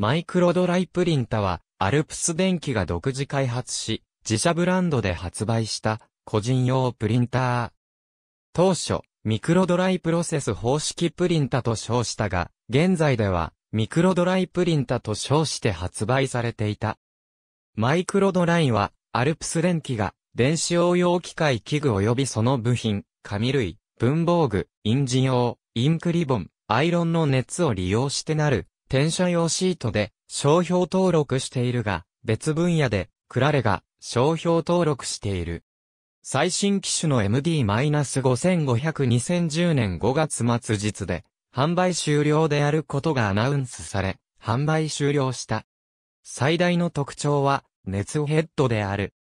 マイクロドライプリンタは、アルプス電機が独自開発し、自社ブランドで発売した個人用プリンター。当初、ミクロドライプロセス方式プリンタと称したが、現在ではミクロドライプリンタと称して発売されていた。マイクロドライは、アルプス電機が電子応用機械器具及びその部品、紙類、文房具、印字用、インクリボン、アイロンの熱を利用してなる転写用シートで商標登録しているが、別分野でクラレが商標登録している。最新機種の MD-5500-2010 年5月末日で、販売終了であることがアナウンスされ、販売終了した。最大の特徴は、熱ヘッドである。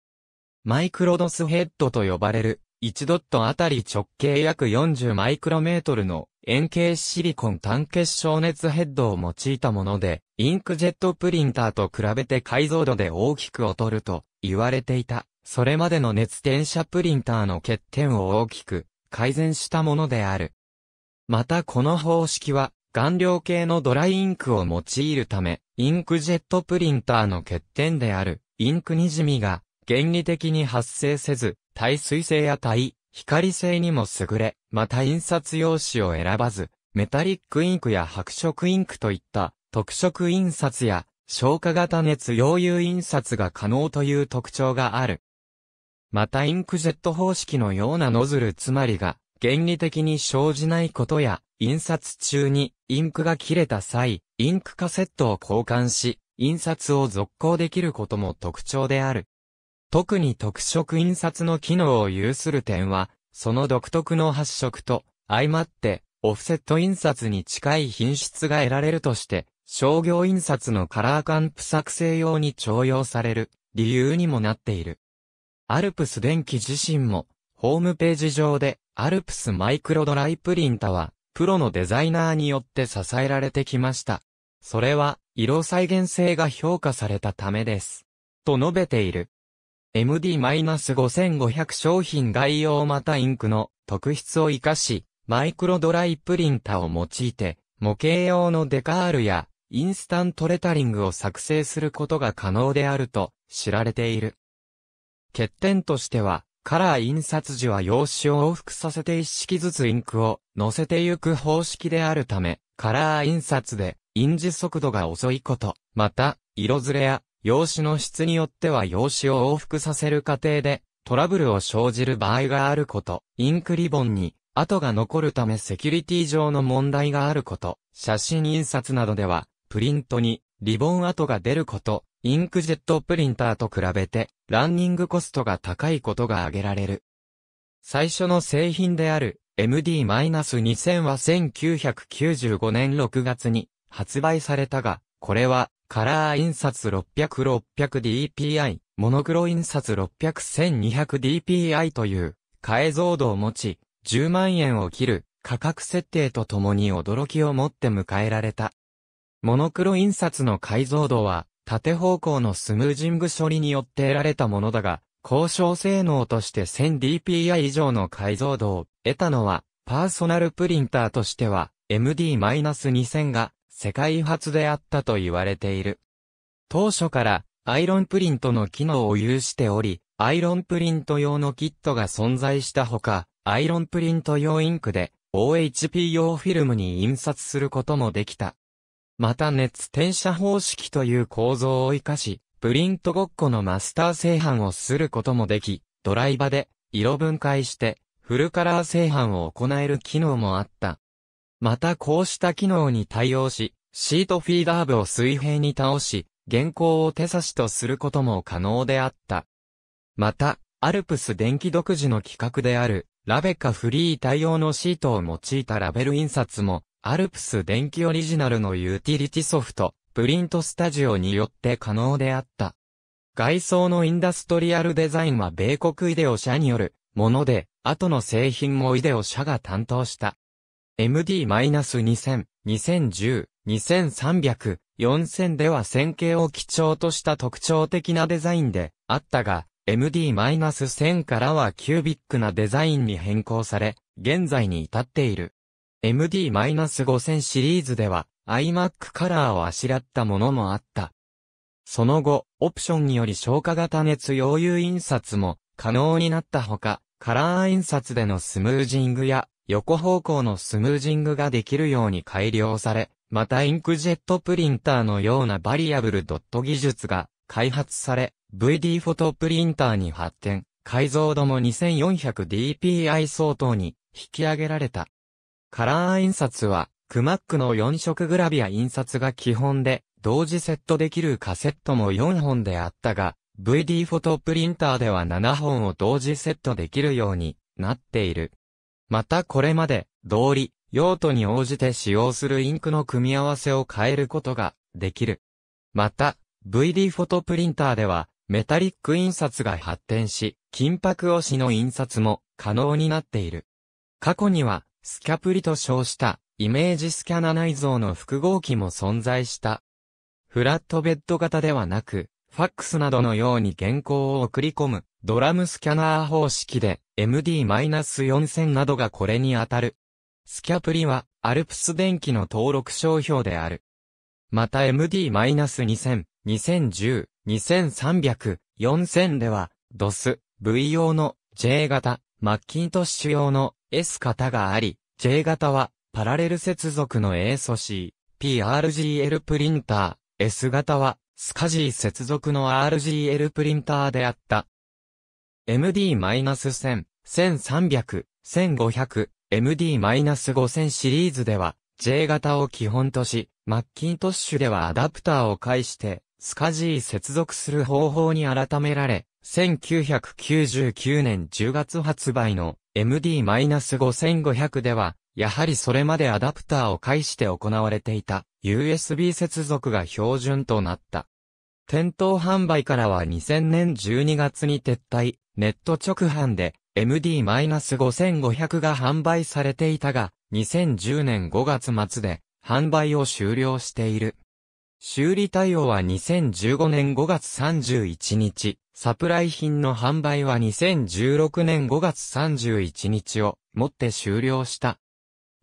マイクロドスヘッドと呼ばれる、1ドットあたり直径約40マイクロメートルの円形シリコン単結晶熱ヘッドを用いたもので、インクジェットプリンターと比べて解像度で大きく劣ると言われていた。それまでの熱転写プリンターの欠点を大きく改善したものである。またこの方式は、顔料系のドライインクを用いるため、インクジェットプリンターの欠点である、インクにじみが、原理的に発生せず、耐水性や耐光性にも優れ、また印刷用紙を選ばず、メタリックインクや白色インクといった特色印刷や消化型熱溶融印刷が可能という特徴がある。またインクジェット方式のようなノズルつまりが原理的に生じないことや印刷中にインクが切れた際、インクカセットを交換し、印刷を続行できることも特徴である。特に特色印刷の機能を有する点は、その独特の発色と、相まって、オフセット印刷に近い品質が得られるとして、商業印刷のカラーカンプ作成用に重用される理由にもなっている。アルプス電機自身も、ホームページ上で、アルプスマイクロドライプリンタは、プロのデザイナーによって支えられてきました。それは、色再現性が評価されたためです。と述べている。MD-5500 商品概要またインクの特質を活かし、マイクロドライプリンタを用いて、模型用のデカールやインスタントレタリングを作成することが可能であると知られている。欠点としては、カラー印刷時は用紙を往復させて一式ずつインクを乗せてゆく方式であるため、カラー印刷で印字速度が遅いこと、また、色ずれや用紙の質によっては用紙を往復させる過程で、トラブルを生じる場合があること、インクリボンに跡が残るためセキュリティ上の問題があること、写真印刷などでは、プリントにリボン跡が出ること、インクジェットプリンターと比べて、ランニングコストが高いことが挙げられる。最初の製品である MD-2000 は1995年6月に発売されたが、これはカラー印刷 600-600dpi、モノクロ印刷 600-1200dpi という、解像度を持ち、10万円を切る価格設定とともに驚きを持って迎えられた。モノクロ印刷の解像度は、縦方向のスムージング処理によって得られたものだが、交渉性能として 1000dpi 以上の解像度を得たのは、パーソナルプリンターとしては MD-2000 が世界初であったと言われている。当初からアイロンプリントの機能を有しており、アイロンプリント用のキットが存在したほか、アイロンプリント用インクで OHP 用フィルムに印刷することもできた。また熱転写方式という構造を活かし、プリントごっこのマスター製版をすることもでき、ドライバで色分解してフルカラー製版を行える機能もあった。またこうした機能に対応し、シートフィーダー部を水平に倒し、原稿を手差しとすることも可能であった。また、アルプス電気独自の規格である、ラベカフリー対応のシートを用いたラベル印刷も、アルプス電気オリジナルのユーティリティソフト、プリントスタジオによって可能であった。外装のインダストリアルデザインは米国イデオ社によるもので、後の製品もイデオ社が担当した。MD-2000、2010、2300、4000では線形を基調とした特徴的なデザインであったが、MD-1000 からはキュービックなデザインに変更され、現在に至っている。MD-5000 シリーズでは、iMac カラーをあしらったものもあった。その後、オプションにより消化型熱溶融印刷も可能になったほか、カラー印刷でのスムージングや横方向のスムージングができるように改良され、またインクジェットプリンターのようなバリアブルドット技術が開発され、VD フォトプリンターに発展、解像度も 2400dpi 相当に引き上げられた。カラー印刷は、クマックの4色グラビア印刷が基本で、同時セットできるカセットも4本であったが、VD フォトプリンターでは7本を同時セットできるようになっている。またこれまで、通り、用途に応じて使用するインクの組み合わせを変えることができる。また、VD フォトプリンターでは、メタリック印刷が発展し、金箔押しの印刷も可能になっている。過去には、スキャプリと称したイメージスキャナ内蔵の複合機も存在した。フラットベッド型ではなく、ファックスなどのように原稿を送り込むドラムスキャナー方式で MD-4000 などがこれに当たる。スキャプリは、アルプス電機の登録商標である。また MD-2000、2010、2300、4000では、DOS、V 用の J 型、マッキントッシュ用の S 型があり、J 型は、パラレル接続の A 素 C、PRGL プリンター、S 型は、スカジー接続の RGL プリンターであった。MD-1000、1300、1500、MD-5000 シリーズでは、J 型を基本とし、マッキントッシュではアダプターを介して、スカジー接続する方法に改められ、1999年10月発売の MD-5500 では、やはりそれまでアダプターを介して行われていた USB 接続が標準となった。店頭販売からは2000年12月に撤退、ネット直販で MD-5500 が販売されていたが、2010年5月末で販売を終了している。修理対応は2015年5月31日、サプライ品の販売は2016年5月31日をもって終了した。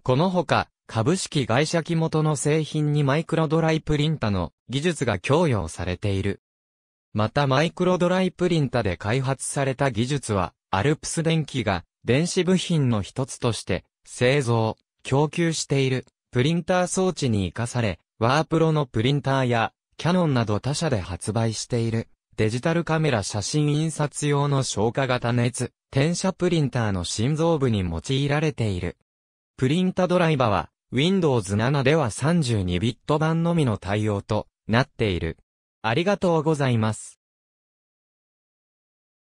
このほか、株式会社木元の製品にマイクロドライプリンタの技術が供与されている。またマイクロドライプリンタで開発された技術は、アルプス電機が電子部品の一つとして製造、供給しているプリンター装置に活かされ、ワープロのプリンターやキャノンなど他社で発売しているデジタルカメラ写真印刷用の消化型熱、転写プリンターの心臓部に用いられている。プリンタドライバは Windows 7では32 b i t 版のみの対応となっている。ありがとうございます。